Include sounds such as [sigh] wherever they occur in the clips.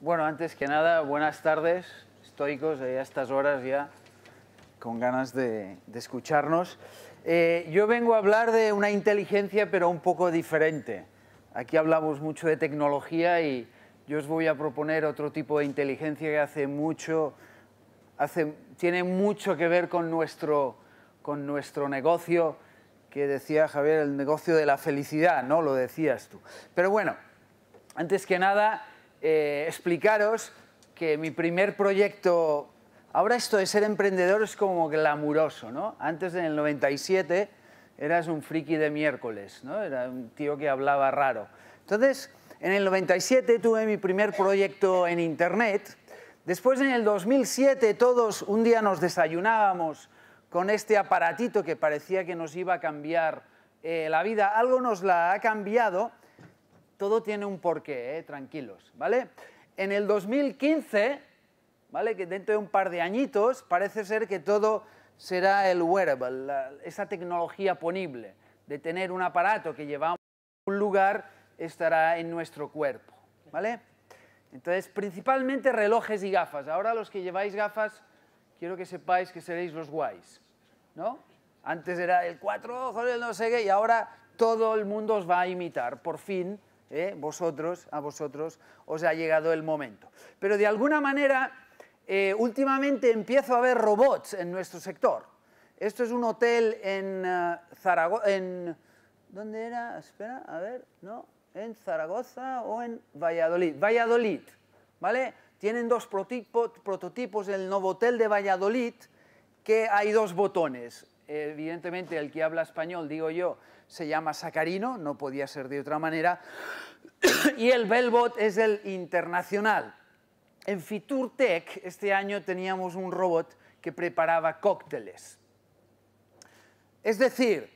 Bueno, antes que nada, buenas tardes, estoicos, eh, a estas horas ya, con ganas de, escucharnos. Eh, yo vengo a hablar de una inteligencia, pero un poco diferente. Aquí hablamos mucho de tecnología y yo os voy a proponer otro tipo de inteligencia que hace mucho, hace, tiene mucho que ver con nuestro, con nuestro negocio, que decía Javier, el negocio de la felicidad, ¿no? Lo decías tú. Pero bueno, antes que nada, eh, explicaros que mi primer proyecto, ahora esto de ser emprendedor es como glamuroso, ¿no? Antes en el 97 eras un friki de miércoles, ¿no? Era un tío que hablaba raro. Entonces, en el 97 tuve mi primer proyecto en Internet. Después, en el 2007, todos un día nos desayunábamos con este aparatito que parecía que nos iba a cambiar eh, la vida. Algo nos la ha cambiado todo tiene un porqué, eh, tranquilos, ¿vale? En el 2015, ¿vale? Que dentro de un par de añitos parece ser que todo será el wearable, esa tecnología ponible de tener un aparato que llevamos a un lugar estará en nuestro cuerpo, ¿vale? Entonces, principalmente relojes y gafas. Ahora los que lleváis gafas, quiero que sepáis que seréis los guays, ¿no? Antes era el cuatro ojos, el no sé qué, y ahora todo el mundo os va a imitar, por fin, ¿eh? vosotros, a vosotros, os ha llegado el momento. Pero de alguna manera, eh, últimamente empiezo a ver robots en nuestro sector. Esto es un hotel en eh, Zaragoza, en... ¿Dónde era? Espera, a ver, no, en Zaragoza o en Valladolid. Valladolid, ¿vale? Tienen dos prototipos, el nuevo hotel de Valladolid, que hay dos botones, evidentemente el que habla español, digo yo, se llama Sacarino, no podía ser de otra manera, [coughs] y el Bellbot es el internacional. En FiturTech este año teníamos un robot que preparaba cócteles. Es decir,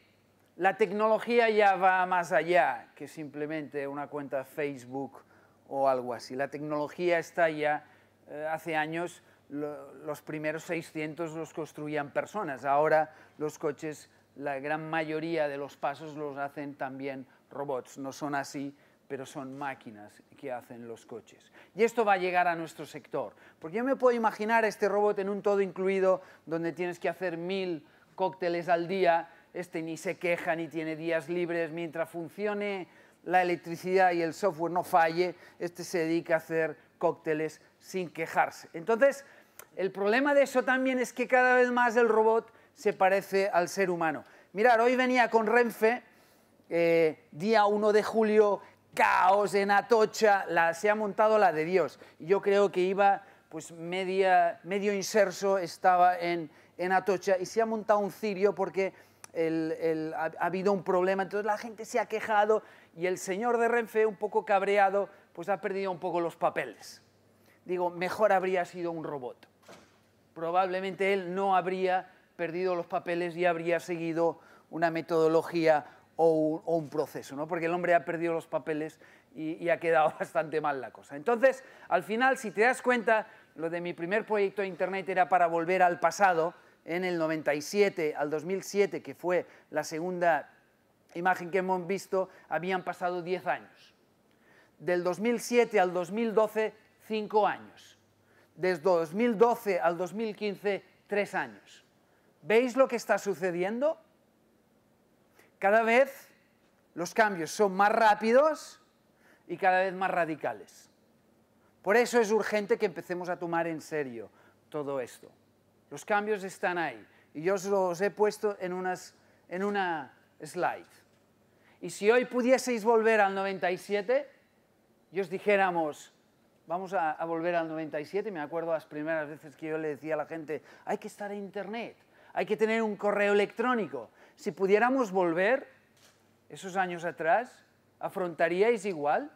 la tecnología ya va más allá que simplemente una cuenta Facebook o algo así. La tecnología está ya eh, hace años los primeros 600 los construían personas. Ahora los coches, la gran mayoría de los pasos los hacen también robots. No son así, pero son máquinas que hacen los coches. Y esto va a llegar a nuestro sector, porque yo me puedo imaginar este robot en un todo incluido, donde tienes que hacer mil cócteles al día, este ni se queja ni tiene días libres, mientras funcione la electricidad y el software no falle, este se dedica a hacer cócteles sin quejarse. Entonces, el problema de eso también es que cada vez más el robot se parece al ser humano. Mirar, hoy venía con Renfe, eh, día 1 de julio, caos en Atocha, la, se ha montado la de Dios. Yo creo que iba, pues media, medio inserso estaba en, Atocha y se ha montado un cirio porque ha, ha, habido un problema, entonces la gente se ha quejado y el señor de Renfe, un poco cabreado, pues ha perdido un poco los papeles. Digo, mejor habría sido un robot probablemente él no habría perdido los papeles y habría seguido una metodología o un, proceso, ¿no? porque el hombre ha perdido los papeles y, y, ha quedado [laughs] bastante mal la cosa. Entonces, al final, si te das cuenta, lo de mi primer proyecto de Internet era para volver al pasado, en el 97 al 2007, que fue la segunda imagen que hemos visto, habían pasado 10 años. Del 2007 al 2012, 5 años desde 2012 al 2015, tres años. ¿Veis lo que está sucediendo? Cada vez los cambios son más rápidos y cada vez más radicales. Por eso es urgente que empecemos a tomar en serio todo esto. Los cambios están ahí y yo os los he puesto en, unas, en una slide. Y si hoy pudieseis volver al 97 y os dijéramos, Vamos a, volver al 97, me acuerdo las primeras veces que yo le decía a la gente, hay que estar en Internet, hay que tener un correo electrónico. Si pudiéramos volver esos años atrás, ¿afrontaríais igual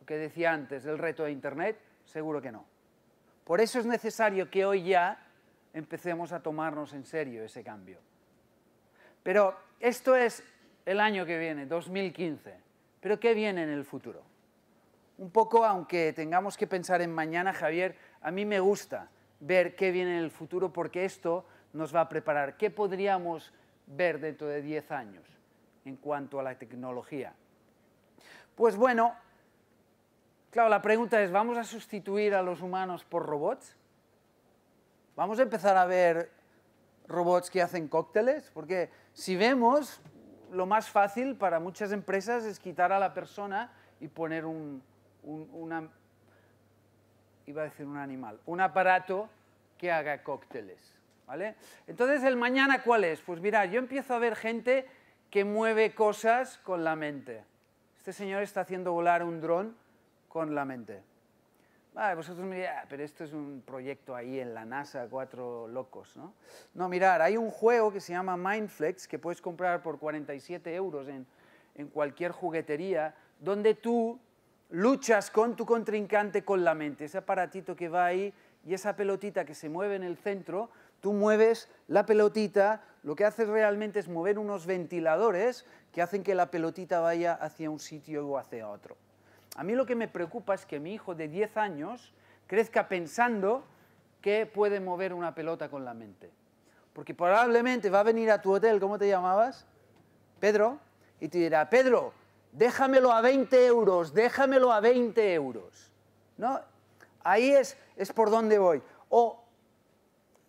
lo que decía antes, el reto de Internet? Seguro que no. Por eso es necesario que hoy ya empecemos a tomarnos en serio ese cambio. Pero esto es el año que viene, 2015. Pero ¿qué viene en el futuro? un poco, aunque tengamos que pensar en mañana, Javier, a mí me gusta ver qué viene en el futuro porque esto nos va a preparar. ¿Qué podríamos ver dentro de 10 años en cuanto a la tecnología? Pues bueno, claro, la pregunta es, ¿vamos a sustituir a los humanos por robots? ¿Vamos a empezar a ver robots que hacen cócteles? Porque si vemos, lo más fácil para muchas empresas es quitar a la persona y poner un, un, iba a decir un animal, un aparato que haga cócteles. ¿vale? Entonces, ¿el mañana cuál es? Pues mirad, yo empiezo a ver gente que mueve cosas con la mente. Este señor está haciendo volar un dron con la mente. vosotros me ah, pero esto es un proyecto ahí en la NASA, cuatro locos, ¿no? No, mirar, hay un juego que se llama Mindflex que puedes comprar por 47 euros en, en cualquier juguetería, donde tú luchas con tu contrincante con la mente. Ese aparatito que va ahí y esa pelotita que se mueve en el centro, tú mueves la pelotita, lo que haces realmente es mover unos ventiladores que hacen que la pelotita vaya hacia un sitio o hacia otro. A mí lo que me preocupa es que mi hijo de 10 años crezca pensando que puede mover una pelota con la mente. Porque probablemente va a venir a tu hotel, ¿cómo te llamabas? Pedro, y te dirá, Pedro, déjamelo a 20 euros, déjamelo a 20 euros. ¿no? Ahí es, por donde voy. O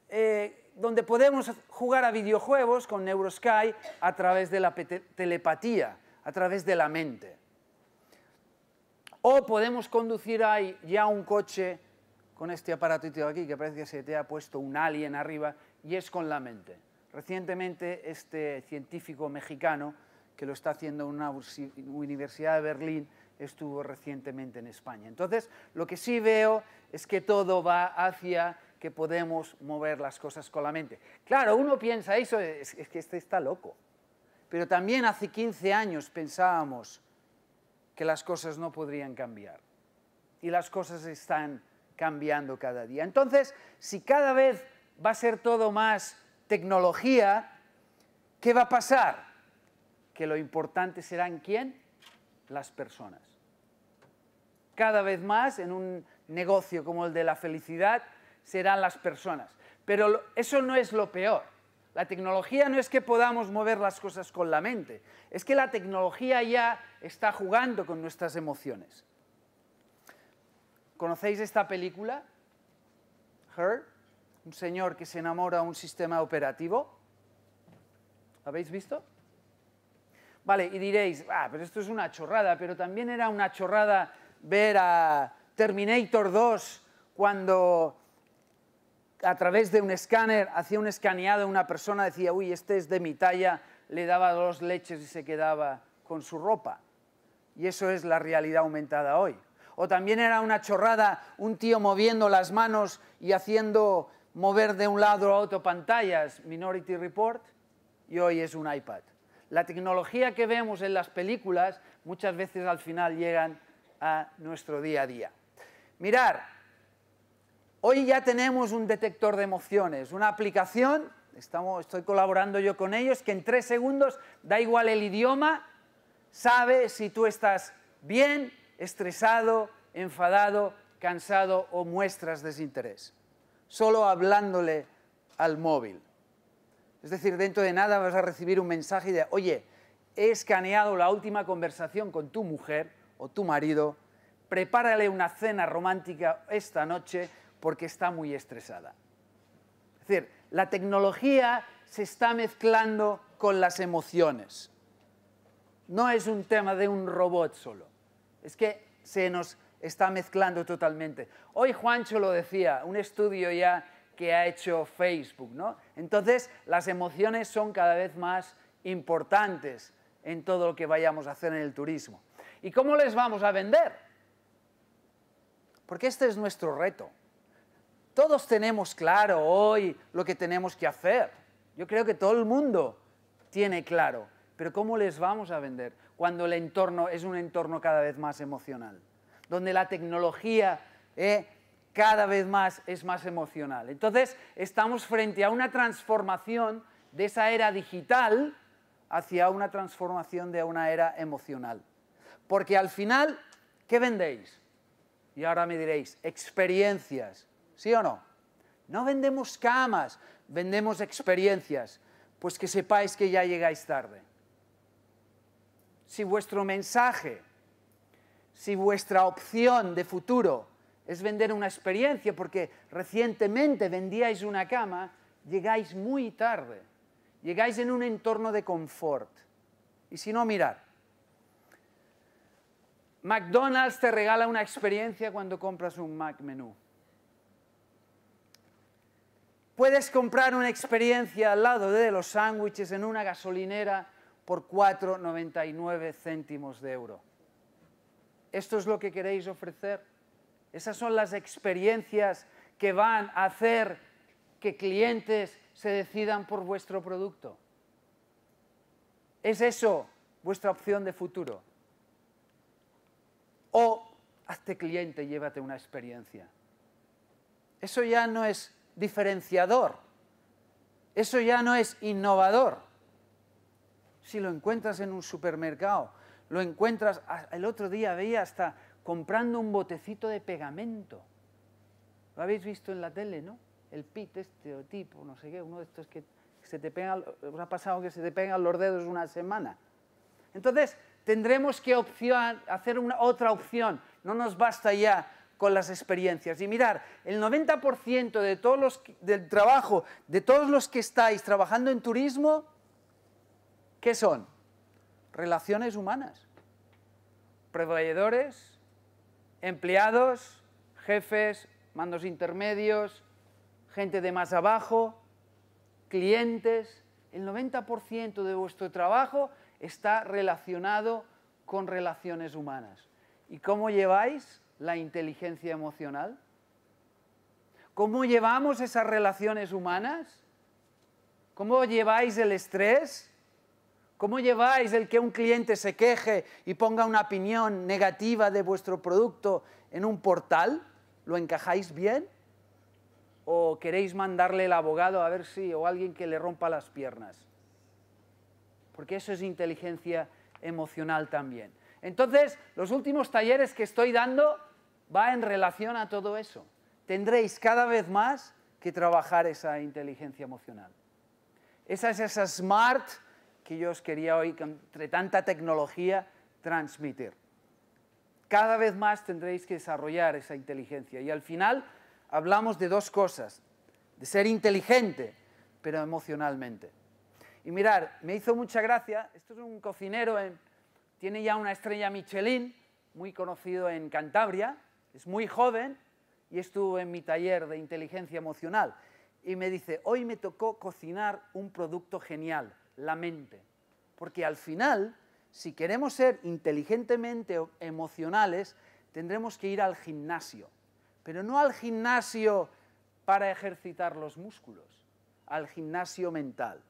eh, donde podemos jugar a videojuegos con Neurosky a través de la telepatía, a través de la mente. O podemos conducir ahí ya un coche con este aparatito aquí que parece que se te ha puesto un alien arriba y es con la mente. Recientemente este científico mexicano que lo está haciendo una Universidad de Berlín, estuvo recientemente en España. Entonces, lo que sí veo es que todo va hacia que podemos mover las cosas con la mente. Claro, uno piensa eso, es, que este está loco. Pero también hace 15 años pensábamos que las cosas no podrían cambiar. Y las cosas están cambiando cada día. Entonces, si cada vez va a ser todo más tecnología, ¿qué va a pasar? que lo importante serán quién? Las personas. Cada vez más en un negocio como el de la felicidad serán las personas. Pero eso no es lo peor. La tecnología no es que podamos mover las cosas con la mente, es que la tecnología ya está jugando con nuestras emociones. ¿Conocéis esta película? Her, un señor que se enamora de un sistema operativo. ¿Habéis visto? Vale, y diréis, ah, pero esto es una chorrada, pero también era una chorrada ver a Terminator 2 cuando a través de un escáner hacía un escaneado, una persona decía, uy, este es de mi talla, le daba dos leches y se quedaba con su ropa. Y eso es la realidad aumentada hoy. O también era una chorrada un tío moviendo las manos y haciendo mover de un lado a otro pantallas, Minority Report, y hoy es un iPad. La tecnología que vemos en las películas muchas veces al final llegan a nuestro día a día. Mirar, hoy ya tenemos un detector de emociones, una aplicación, estoy colaborando yo con ellos, que en tres segundos, da igual el idioma, sabe si tú estás bien, estresado, enfadado, cansado o muestras desinterés, solo hablándole al móvil. Es decir, dentro de nada vas a recibir un mensaje de, oye, he escaneado la última conversación con tu mujer o tu marido, prepárale una cena romántica esta noche porque está muy estresada. Es decir, la tecnología se está mezclando con las emociones. No es un tema de un robot solo, es que se nos está mezclando totalmente. Hoy Juancho lo decía, un estudio ya que ha hecho Facebook. ¿no? Entonces, las emociones son cada vez más importantes en todo lo que vayamos a hacer en el turismo. ¿Y cómo les vamos a vender? Porque este es nuestro reto. Todos tenemos claro hoy lo que tenemos que hacer. Yo creo que todo el mundo tiene claro. Pero ¿cómo les vamos a vender cuando el entorno es un entorno cada vez más emocional? Donde la tecnología eh, cada vez más es más emocional. Entonces, estamos frente a una transformación de esa era digital hacia una transformación de una era emocional. Porque al final, ¿qué vendéis? Y ahora me diréis, experiencias, ¿sí o no? No vendemos camas, vendemos experiencias. Pues que sepáis que ya llegáis tarde. Si vuestro mensaje, si vuestra opción de futuro es vender una experiencia, porque recientemente vendíais una cama, llegáis muy tarde, llegáis en un entorno de confort. Y si no, mirad. McDonald's te regala una experiencia cuando compras un Mac menú. Puedes comprar una experiencia al lado de los sándwiches en una gasolinera por 4,99 céntimos de euro. ¿Esto es lo que queréis ofrecer? Esas son las experiencias que van a hacer que clientes se decidan por vuestro producto. ¿Es eso vuestra opción de futuro? O hazte cliente y llévate una experiencia. Eso ya no es diferenciador, eso ya no es innovador. Si lo encuentras en un supermercado, lo encuentras, el otro día veía hasta comprando un botecito de pegamento. Lo habéis visto en la tele, ¿no? El pit, este tipo, no sé qué, uno de estos que se te pega, os ha pasado que se te pegan los dedos una semana. Entonces, tendremos que hacer una, otra opción. No nos basta ya con las experiencias. Y mirar, el 90% de todos los, del trabajo, de todos los que estáis trabajando en turismo, ¿qué son? Relaciones humanas. Proveedores, empleados, jefes, mandos intermedios, gente de más abajo, clientes. El 90% de vuestro trabajo está relacionado con relaciones humanas. ¿Y cómo lleváis la inteligencia emocional? ¿Cómo llevamos esas relaciones humanas? ¿Cómo lleváis el estrés? ¿Cómo lleváis el que un cliente se queje y ponga una opinión negativa de vuestro producto en un portal? ¿Lo encajáis bien? ¿O queréis mandarle el abogado a ver si, o alguien que le rompa las piernas? Porque eso es inteligencia emocional también. Entonces, los últimos talleres que estoy dando va en relación a todo eso. Tendréis cada vez más que trabajar esa inteligencia emocional. Esa es esa smart que yo quería hoy, entre tanta tecnología, transmitir. Cada vez más tendréis que desarrollar esa inteligencia y al final hablamos de dos cosas, de ser inteligente, pero emocionalmente. Y mirar, me hizo mucha gracia, esto es un cocinero, eh, tiene ya una estrella Michelin, muy conocido en Cantabria, es muy joven y estuvo en mi taller de inteligencia emocional. Y me dice, hoy me tocó cocinar un producto genial la mente. Porque al final, si queremos ser inteligentemente emocionales, tendremos que ir al gimnasio. Pero no al gimnasio para ejercitar los músculos, al gimnasio mental.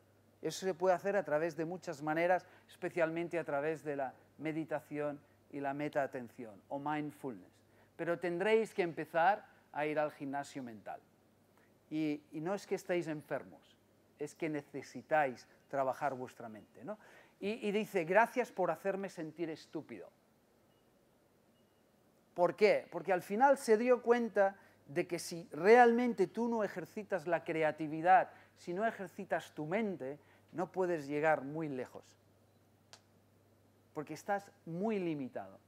Eso se puede hacer a través de muchas maneras, especialmente a través de la meditación y la meta atención o mindfulness. Pero tendréis que empezar a ir al gimnasio mental. Y, y no es que estéis enfermos, es que necesitáis trabajar vuestra mente. ¿no? Y, dice, gracias por hacerme sentir estúpido. ¿Por qué? Porque al final se dio cuenta de que si realmente tú no ejercitas la creatividad, si no ejercitas tu mente, no puedes llegar muy lejos. Porque estás muy limitado.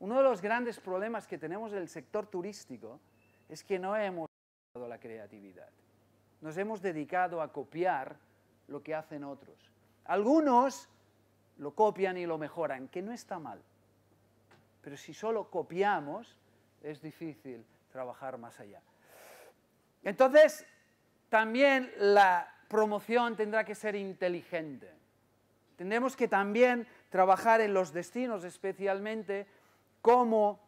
Uno de los grandes problemas que tenemos en el sector turístico es que no hemos la creatividad nos hemos dedicado a copiar lo que hacen otros. Algunos lo copian y lo mejoran, que no está mal. Pero si solo copiamos, es difícil trabajar más allá. Entonces, también la promoción tendrá que ser inteligente. Tendremos que también trabajar en los destinos, especialmente cómo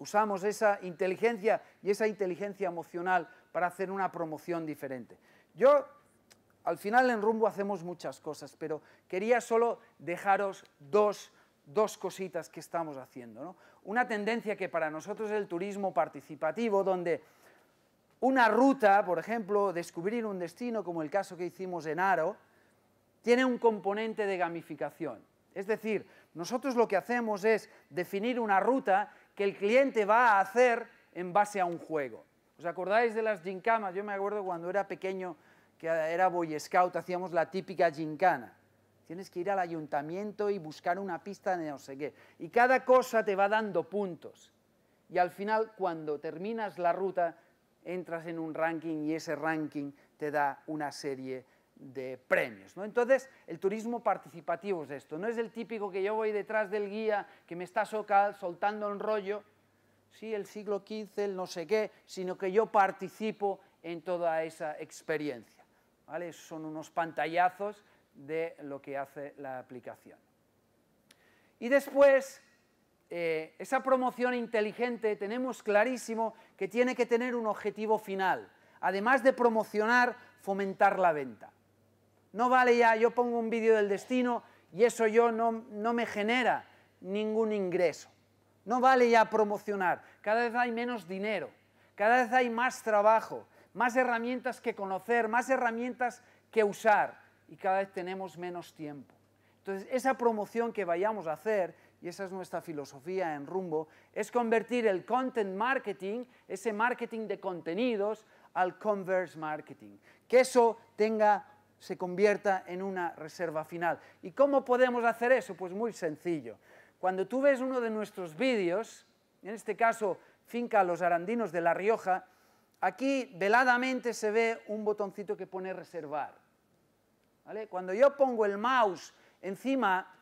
usamos esa inteligencia y esa inteligencia emocional para hacer una promoción diferente. Yo, al final en Rumbo hacemos muchas cosas, pero quería solo dejaros dos, dos cositas que estamos haciendo. Una tendencia que para nosotros es el turismo participativo, donde una ruta, por ejemplo, descubrir un destino, como el caso que hicimos en Aro, tiene un componente de gamificación. Es decir, nosotros lo que hacemos es definir una ruta que el cliente va a hacer en base a un juego. ¿Os acordáis de las gincamas? Yo me acuerdo cuando era pequeño, que era boy scout, hacíamos la típica gincana. Tienes que ir al ayuntamiento y buscar una pista de no sé qué. Y cada cosa te va dando puntos. Y al final, cuando terminas la ruta, entras en un ranking y ese ranking te da una serie de premios. Entonces, el turismo participativo es esto. No es el típico que yo voy detrás del guía, que me está soltando un rollo, sí, el siglo XV, el no sé qué, sino que yo participo en toda esa experiencia. ¿vale? Son unos pantallazos de lo que hace la aplicación. Y después, eh, esa promoción inteligente tenemos clarísimo que tiene que tener un objetivo final. Además de promocionar, fomentar la venta. No vale ya, yo pongo un vídeo del destino y eso yo no me genera ningún ingreso. No vale ya promocionar. Cada vez hay menos dinero, cada vez hay más trabajo, más herramientas que conocer, más herramientas que usar y cada vez tenemos menos tiempo. Entonces, esa promoción que vayamos a hacer, y esa es nuestra filosofía en rumbo, es convertir el content marketing, ese marketing de contenidos, al converse marketing. Que eso se convierta en una reserva final. ¿Y cómo podemos hacer eso? Pues muy sencillo. Cuando tú ves uno de nuestros vídeos, en este caso Finca Los Arandinos de La Rioja, aquí veladamente se ve un botoncito que pone reservar. Cuando yo pongo el mouse encima,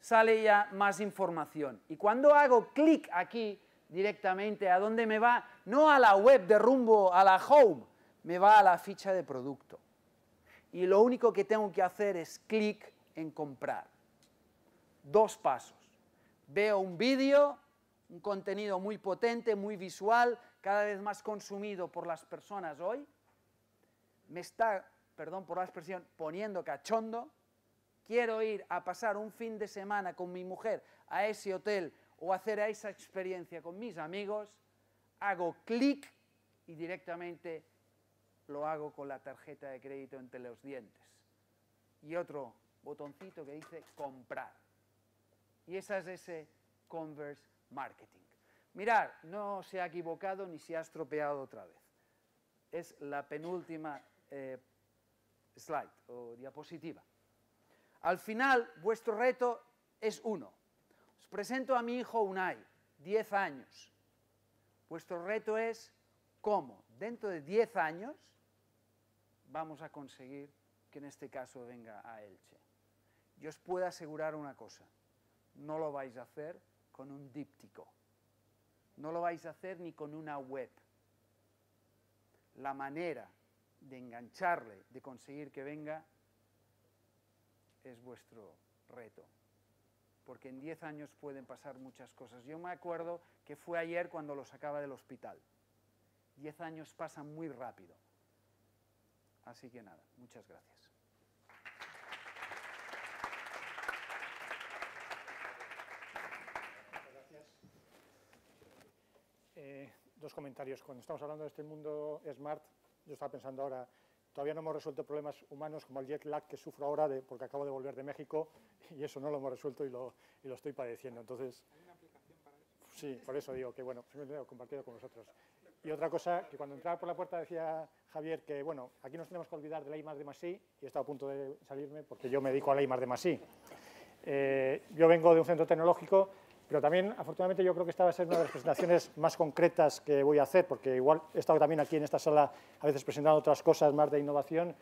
sale ya más información. Y cuando hago clic aquí, directamente a dónde me va, no a la web de rumbo, a la home, me va a la ficha de producto. Y lo único que tengo que hacer es clic en comprar. Dos pasos. Veo un vídeo, un contenido muy potente, muy visual, cada vez más consumido por las personas hoy. Me está, perdón por la expresión, poniendo cachondo. Quiero ir a pasar un fin de semana con mi mujer a ese hotel o hacer esa experiencia con mis amigos. Hago clic y directamente lo hago con la tarjeta de crédito entre los dientes. Y otro botoncito que dice comprar. Y esa es ese converse marketing. Mirar, no se ha equivocado ni se ha estropeado otra vez. Es la penúltima eh, slide o diapositiva. Al final, vuestro reto es uno. Os presento a mi hijo Unai, 10 años. Vuestro reto es cómo, dentro de 10 años, vamos a conseguir que en este caso venga a Elche. Yo os puedo asegurar una cosa, no lo vais a hacer con un díptico, no lo vais a hacer ni con una web. La manera de engancharle, de conseguir que venga, es vuestro reto. Porque en 10 años pueden pasar muchas cosas. Yo me acuerdo que fue ayer cuando lo sacaba del hospital. 10 años pasan muy rápido. Así que nada, muchas gracias. Eh, dos comentarios. Cuando estamos hablando de este mundo smart, yo estaba pensando ahora, todavía no hemos resuelto problemas humanos como el jet lag que sufro ahora porque acabo de volver de México [laughs] y eso no lo hemos resuelto y lo, estoy padeciendo. Entonces, ¿Hay una aplicación para eso? Sí, por eso digo que, bueno, lo he compartido con vosotros. Y otra cosa, que cuando entraba por la puerta decía Javier que, bueno, aquí nos tenemos que olvidar de la IMAR de Masí y he estado a punto de salirme porque yo me dedico a la IMAX de Masí. Eh, yo vengo de un centro tecnológico pero también, afortunadamente, yo creo que esta va a ser una de las presentaciones más concretas que voy a hacer, porque igual he estado también aquí en esta sala a veces presentando otras cosas más de innovación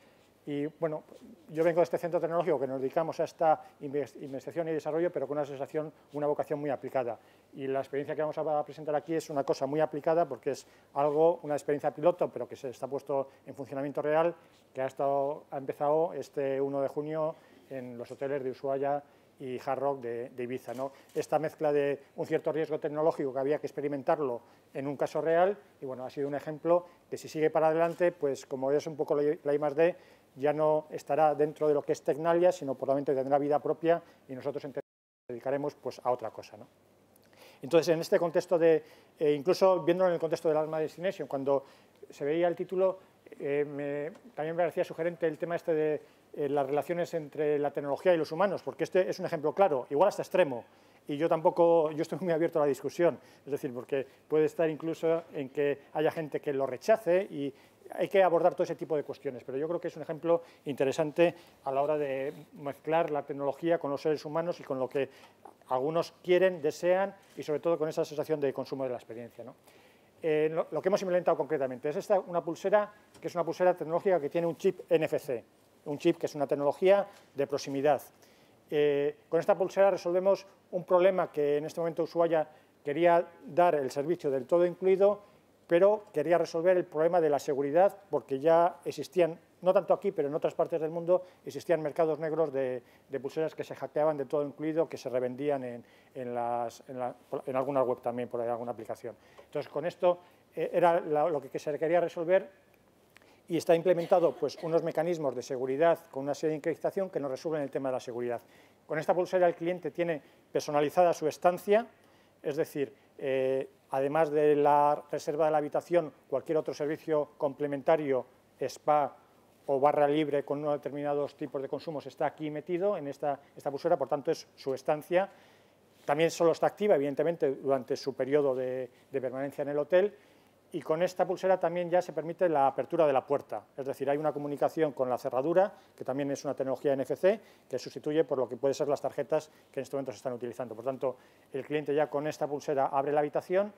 y bueno, yo vengo de este centro tecnológico que nos dedicamos a esta investigación y desarrollo, pero con una sensación, una vocación muy aplicada. Y la experiencia que vamos a presentar aquí es una cosa muy aplicada porque es algo, una experiencia piloto, pero que se está puesto en funcionamiento real, que ha, ha empezado este 1 de junio en los hoteles de Ushuaia y hard rock de, Ibiza. Esta mezcla de un cierto riesgo tecnológico que había que experimentarlo en un caso real, y bueno, ha sido un ejemplo que si sigue para adelante, pues como es un poco la, ID, I D, ya no estará dentro de lo que es Tecnalia, sino probablemente tendrá vida propia y nosotros nos dedicaremos pues, a otra cosa. Entonces, en este contexto de, eh, incluso viéndolo en el contexto del Alma Destination, cuando se veía el título, eh, también me parecía sugerente el tema este de eh, las relaciones entre la tecnología y los humanos, porque este es un ejemplo claro, igual hasta extremo, y yo tampoco, yo estoy muy abierto a la discusión, es decir, porque puede estar incluso en que haya gente que lo rechace y hay que abordar todo ese tipo de cuestiones, pero yo creo que es un ejemplo interesante a la hora de mezclar la tecnología con los seres humanos y con lo que algunos quieren, desean y sobre todo con esa sensación de consumo de la experiencia. ¿no? Eh, lo, lo que hemos implementado concretamente es esta, una pulsera que es una pulsera tecnológica que tiene un chip NFC, un chip que es una tecnología de proximidad. Eh, con esta pulsera resolvemos un problema que en este momento Ushuaia quería dar el servicio del todo incluido, pero quería resolver el problema de la seguridad porque ya existían, no tanto aquí, pero en otras partes del mundo, existían mercados negros de, pulseras que se hackeaban de todo incluido, que se revendían en, alguna web también, por alguna aplicación. Entonces, con esto eh, era lo que se quería resolver y está implementado pues, unos mecanismos de seguridad con una serie de encriptación que nos resuelven el tema de la seguridad. Con esta pulsera el cliente tiene personalizada su estancia, es decir, eh, además de la reserva de la habitación, cualquier otro servicio complementario, spa o barra libre con determinados tipos de consumos está aquí metido en esta, pulsera, por tanto es su estancia. También solo está activa, evidentemente, durante su periodo de permanencia en el hotel y con esta pulsera también ya se permite la apertura de la puerta, es decir, hay una comunicación con la cerradura, que también es una tecnología NFC, que sustituye por lo que pueden ser las tarjetas que en este momento se están utilizando. Por tanto, el cliente ya con esta pulsera abre la habitación,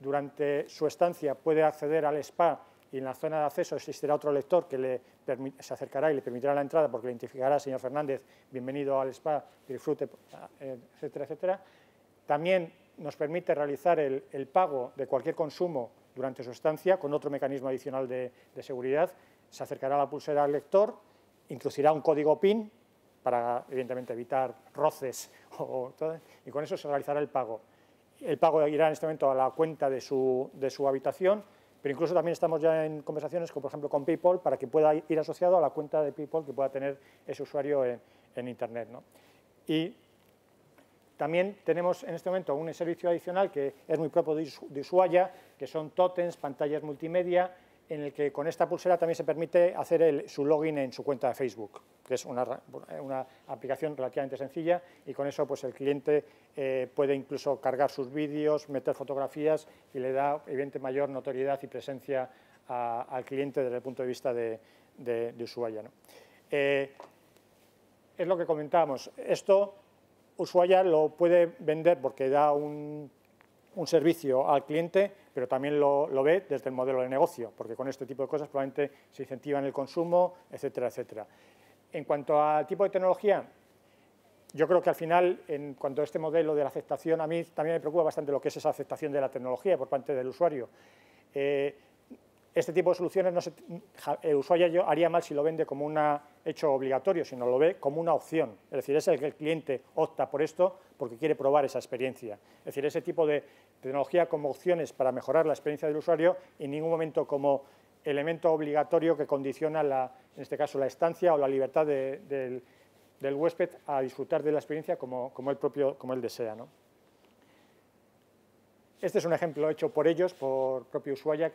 durante su estancia puede acceder al spa y en la zona de acceso existirá otro lector que le se acercará y le permitirá la entrada porque le identificará, señor Fernández, bienvenido al spa, disfrute, etcétera, etcétera. También nos permite realizar el, el pago de cualquier consumo durante su estancia con otro mecanismo adicional de, seguridad. Se acercará la pulsera al lector, introducirá un código PIN para, evidentemente, evitar roces [laughs] y con eso se realizará el pago. El pago irá en este momento a la cuenta de su, habitación, pero incluso también estamos ya en conversaciones, con, por ejemplo, con People, para que pueda ir asociado a la cuenta de People, que pueda tener ese usuario en, en Internet. ¿no? Y también tenemos en este momento un servicio adicional que es muy propio de Ushuaia, que son totens, pantallas multimedia, en el que con esta pulsera también se permite hacer su login en su cuenta de Facebook, que es una, aplicación relativamente sencilla y con eso pues el cliente eh, puede incluso cargar sus vídeos, meter fotografías y le da evidente mayor notoriedad y presencia al cliente desde el punto de vista de, de, Ushuaia. Eh, es lo que comentábamos. Esto Ushuaia lo puede vender porque da un, servicio al cliente, pero también lo, ve desde el modelo de negocio, porque con este tipo de cosas probablemente se incentiva en el consumo, etcétera, etcétera. En cuanto al tipo de tecnología, yo creo que al final, en cuanto a este modelo de la aceptación, a mí también me preocupa bastante lo que es esa aceptación de la tecnología por parte del usuario. Eh, este tipo de soluciones, no el usuario haría mal si lo vende como una hecho obligatorio, sino lo ve como una opción. Es decir, es el que el cliente opta por esto porque quiere probar esa experiencia. Es decir, ese tipo de tecnología como opciones para mejorar la experiencia del usuario y en ningún momento como elemento obligatorio que condiciona, la, en este caso, la estancia o la libertad del, huésped a disfrutar de la experiencia como, él, propio, como él desea. Este es un ejemplo hecho por ellos, por propio Ushuaia,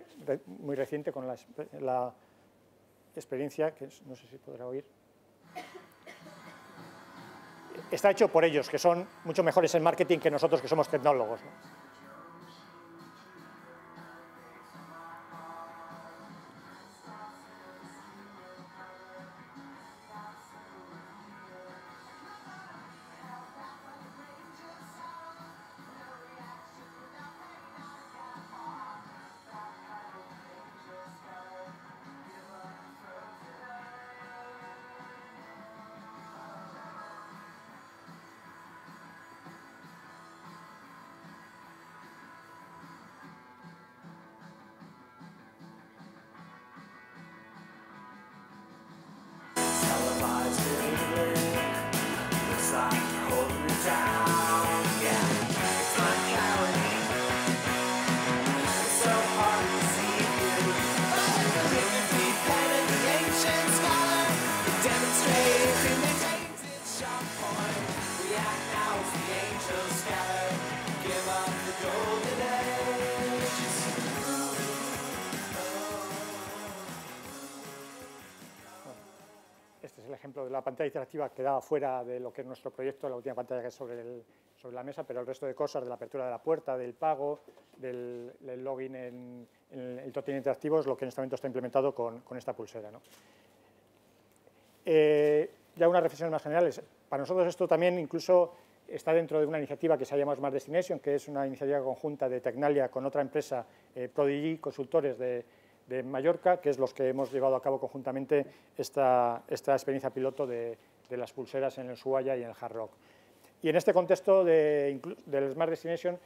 muy reciente con la experiencia, que no sé si podrá oír, está hecho por ellos, que son mucho mejores en marketing que nosotros que somos tecnólogos. pantalla interactiva quedaba fuera de lo que es nuestro proyecto, la última pantalla que es sobre, sobre la mesa, pero el resto de cosas, de la apertura de la puerta, del pago, del, login en, el token interactivo, es lo que en este momento está implementado con, esta pulsera. ¿no? Eh, ya unas reflexiones más generales. Para nosotros esto también incluso está dentro de una iniciativa que se llama Smart Destination, que es una iniciativa conjunta de Tecnalia con otra empresa, eh, Prodigy Consultores de, de Mallorca, que es los que hemos llevado a cabo conjuntamente esta, esta experiencia piloto de, las pulseras en el Suaya y en el Hard Rock. Y en este contexto de, del Smart Destination,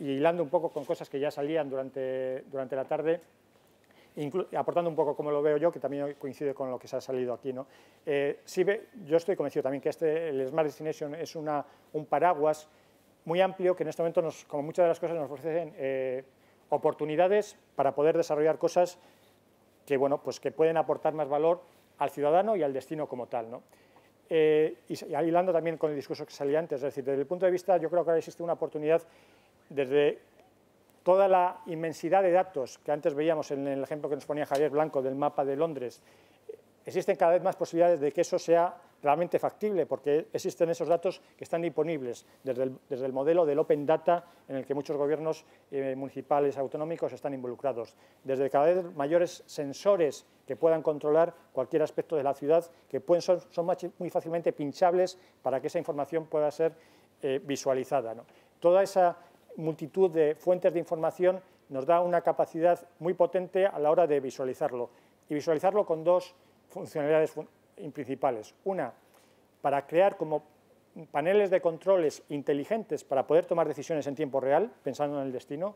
y hilando un poco con cosas que ya salían durante, durante la tarde, aportando un poco como lo veo yo, que también coincide con lo que se ha salido aquí. ¿no? Eh, sí, yo estoy convencido también que este, el Smart Destination es una, un paraguas muy amplio que en este momento, nos, como muchas de las cosas, nos ofrecen eh, oportunidades para poder desarrollar cosas que, bueno, pues que pueden aportar más valor al ciudadano y al destino como tal. Eh, y, y hilando también con el discurso que salía antes, es decir, desde el punto de vista, yo creo que ahora existe una oportunidad desde toda la inmensidad de datos que antes veíamos en el ejemplo que nos ponía Javier Blanco del mapa de Londres, existen cada vez más posibilidades de que eso sea realmente factible, porque existen esos datos que están disponibles desde el, modelo del Open Data, en el que muchos gobiernos eh, municipales autonómicos están involucrados, desde cada vez mayores sensores que puedan controlar cualquier aspecto de la ciudad, que pueden, son, muy fácilmente pinchables para que esa información pueda ser eh, visualizada. Toda esa multitud de fuentes de información nos da una capacidad muy potente a la hora de visualizarlo, y visualizarlo con dos funcionalidades principales. Una, para crear como paneles de controles inteligentes para poder tomar decisiones en tiempo real, pensando en el destino,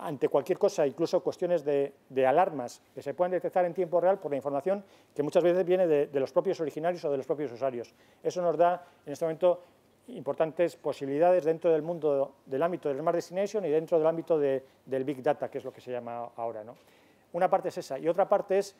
ante cualquier cosa, incluso cuestiones de, alarmas que se pueden detectar en tiempo real por la información que muchas veces viene de, los propios originarios o de los propios usuarios. Eso nos da en este momento importantes posibilidades dentro del mundo del ámbito del Smart Destination y dentro del ámbito del Big Data, que es lo que se llama ahora. Una parte es esa y otra parte es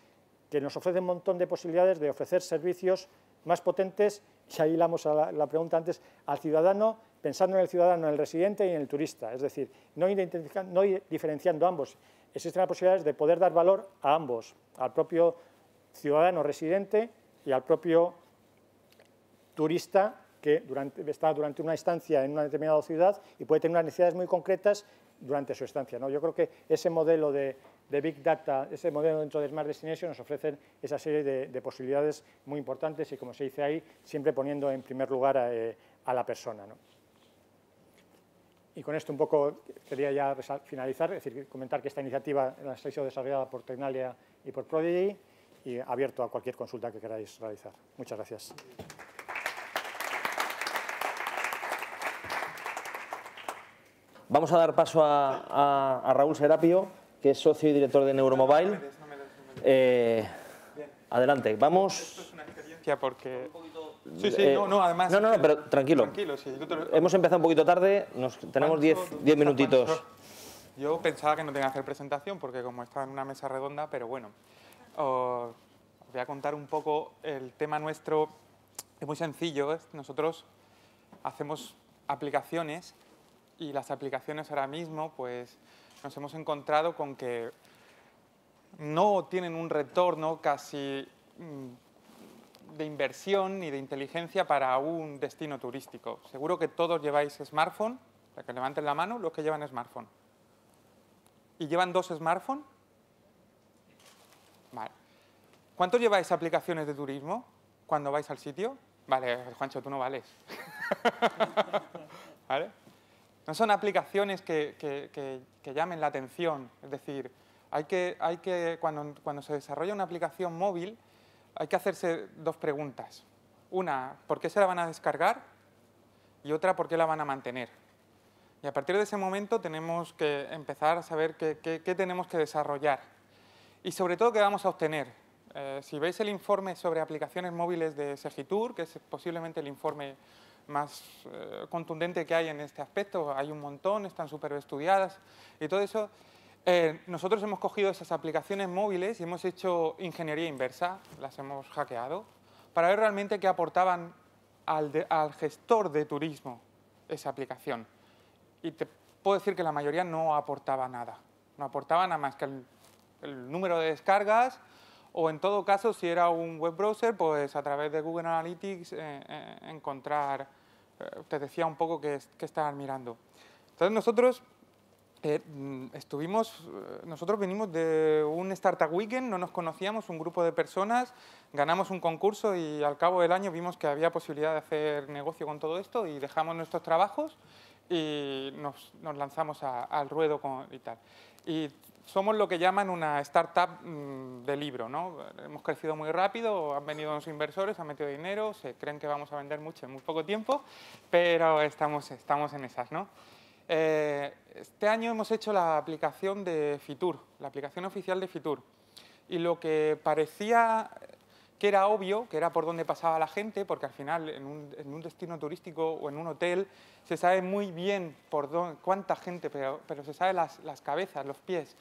que nos ofrece un montón de posibilidades de ofrecer servicios más potentes, y ahí vamos a la, pregunta antes, al ciudadano, pensando en el ciudadano, en el residente y en el turista, es decir, no, no diferenciando ambos. Existen las posibilidades de poder dar valor a ambos, al propio ciudadano residente y al propio turista que está durante una estancia en una determinada ciudad y puede tener unas necesidades muy concretas durante su estancia. Yo creo que ese modelo de, de Big Data, ese modelo dentro de Smart Destination, nos ofrecen esa serie de, posibilidades muy importantes y, como se dice ahí, siempre poniendo en primer lugar a, eh, la persona. Y con esto un poco quería ya finalizar, es decir, comentar que esta iniciativa ha sido desarrollada por Tecnalia y por Prodigy y abierto a cualquier consulta que queráis realizar. Muchas gracias. Vamos a dar paso a, a, a Raúl Serapio que es socio y director de Neuromobile. Eh, adelante, vamos porque... Sí, sí, eh, no, no, además... No, no, no pero tranquilo. Hemos empezado un poquito tarde, nos, tenemos 10 minutitos. Yo pensaba que no tenía que hacer presentación porque como estaba en una mesa redonda, pero bueno, voy a contar un poco el tema nuestro. Es muy sencillo, ¿eh? nosotros hacemos aplicaciones y las aplicaciones ahora mismo, pues nos hemos encontrado con que no tienen un retorno casi mm, de inversión ni de inteligencia para un destino turístico. Seguro que todos lleváis smartphone, para que levanten la mano los que llevan smartphone. ¿Y llevan dos smartphones? Vale. ¿Cuántos lleváis aplicaciones de turismo cuando vais al sitio? Vale, Juancho, tú no vales. [laughs] ¿Vale? no son aplicaciones que, que, llamen la atención. Es decir, hay que, hay que cuando, se desarrolla una aplicación móvil, hay que hacerse dos preguntas. Una, ¿por qué se la van a descargar? Y otra, ¿por qué la van a mantener? Y a partir de ese momento tenemos que empezar a saber qué, tenemos que desarrollar y sobre todo qué vamos a obtener. Eh, si veis el informe sobre aplicaciones móviles de Segitur, que es posiblemente el informe más eh, contundente que hay en este aspecto. Hay un montón, están súper estudiadas y todo eso. Eh, nosotros hemos cogido esas aplicaciones móviles y hemos hecho ingeniería inversa, las hemos hackeado, para ver realmente qué aportaban al, gestor de turismo esa aplicación. Y te puedo decir que la mayoría no aportaba nada. No aportaba nada más que el, número de descargas, o en todo caso, si era un web browser, pues a través de Google Analytics eh, encontrar eh, te decía un poco que, estaban mirando. Entonces nosotros eh, mm, estuvimos, eh, nosotros venimos de un Startup Weekend, no nos conocíamos, un grupo de personas, ganamos un concurso y al cabo del año vimos que había posibilidad de hacer negocio con todo esto y dejamos nuestros trabajos y nos, lanzamos al ruedo y tal somos lo que llaman una startup mm, de libro. ¿no? Hemos crecido muy rápido, han venido unos inversores, han metido dinero, se creen que vamos a vender mucho en muy poco tiempo, pero estamos, estamos en esas. ¿no? Eh, este año hemos hecho la aplicación de Fitur, la aplicación oficial de Fitur. Y lo que parecía que era obvio, que era por donde pasaba la gente, porque al final en un, destino turístico o en un hotel se sabe muy bien por dónde, cuánta gente, pero, se sabe las, cabezas, los pies.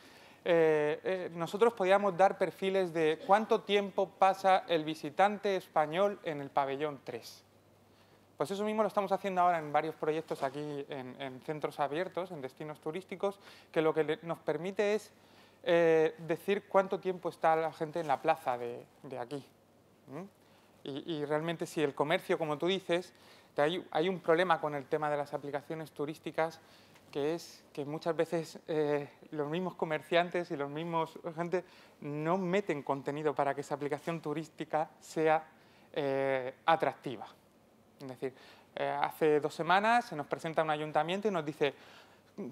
Eh, eh, nosotros podíamos dar perfiles de cuánto tiempo pasa el visitante español en el pabellón 3. Pues eso mismo lo estamos haciendo ahora en varios proyectos aquí en, centros abiertos, en destinos turísticos, que lo que nos permite es eh, decir cuánto tiempo está la gente en la plaza de aquí. Y, realmente si el comercio, como tú dices, hay, un problema con el tema de las aplicaciones turísticas que es que muchas veces eh, los mismos comerciantes y los mismos gente no meten contenido para que esa aplicación turística sea eh, atractiva. Es decir, eh, hace dos semanas se nos presenta un ayuntamiento y nos dice,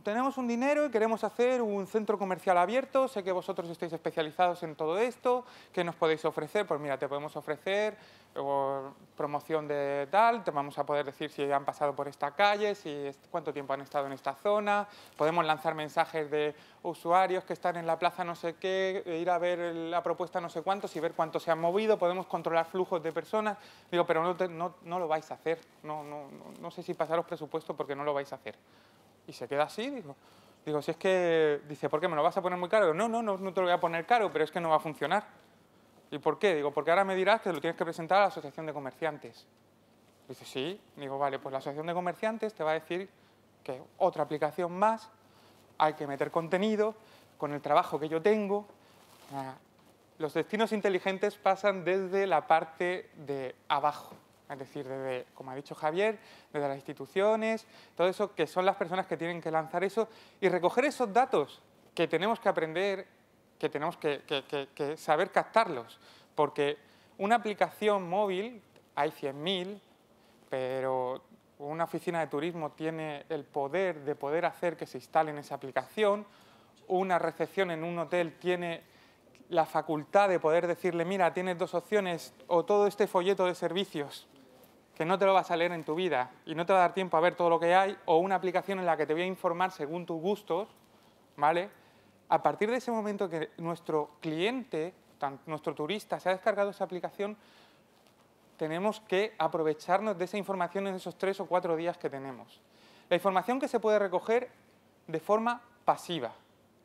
tenemos un dinero y queremos hacer un centro comercial abierto, sé que vosotros estáis especializados en todo esto, ¿qué nos podéis ofrecer? Pues mira, te podemos ofrecer eh, promoción de tal, te vamos a poder decir si han pasado por esta calle, si cuánto tiempo han estado en esta zona, podemos lanzar mensajes de usuarios que están en la plaza no sé qué, e ir a ver la propuesta no sé cuántos y ver cuánto se han movido, podemos controlar flujos de personas, digo, pero no, lo vais a hacer, no sé si pasaros presupuesto porque no lo vais a hacer. Y se queda así, digo, digo, si es que, dice, ¿por qué me lo vas a poner muy caro? no, no, no, no te lo voy a poner caro, pero es que no va a funcionar. ¿Y por qué? Digo, porque ahora me dirás que lo tienes que presentar a la Asociación de Comerciantes. Dice, sí. Digo, vale, pues la Asociación de Comerciantes te va a decir que otra aplicación más, hay que meter contenido con el trabajo que yo tengo. Ah, los destinos inteligentes pasan desde la parte de abajo es decir, desde, como ha dicho Javier, desde las instituciones, todo eso, que son las personas que tienen que lanzar eso y recoger esos datos que tenemos que aprender, que tenemos que, saber captarlos, porque una aplicación móvil, hay 100.000, pero una oficina de turismo tiene el poder de poder hacer que se instale en esa aplicación, una recepción en un hotel tiene la facultad de poder decirle, mira, tienes dos opciones, o todo este folleto de servicios que no te lo vas a leer en tu vida y no te va a dar tiempo a ver todo lo que hay, o una aplicación en la que te voy a informar según tus gustos, ¿vale? A partir de ese momento que nuestro cliente, nuestro turista, se ha descargado esa aplicación, tenemos que aprovecharnos de esa información en esos tres o cuatro días que tenemos. La información que se puede recoger de forma pasiva,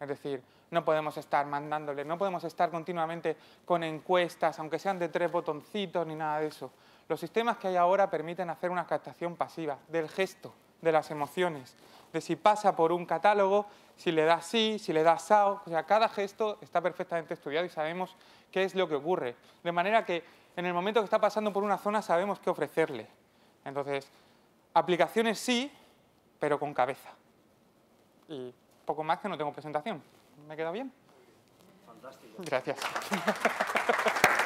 es decir, no podemos estar mandándole, no podemos estar continuamente con encuestas, aunque sean de tres botoncitos ni nada de eso. Los sistemas que hay ahora permiten hacer una captación pasiva del gesto, de las emociones, de si pasa por un catálogo, si le da sí, si le da sao. O sea, cada gesto está perfectamente estudiado y sabemos qué es lo que ocurre. De manera que en el momento que está pasando por una zona sabemos qué ofrecerle. Entonces, aplicaciones sí, pero con cabeza. Y poco más que no tengo presentación. ¿Me queda bien? Fantástico. Gracias. [laughs]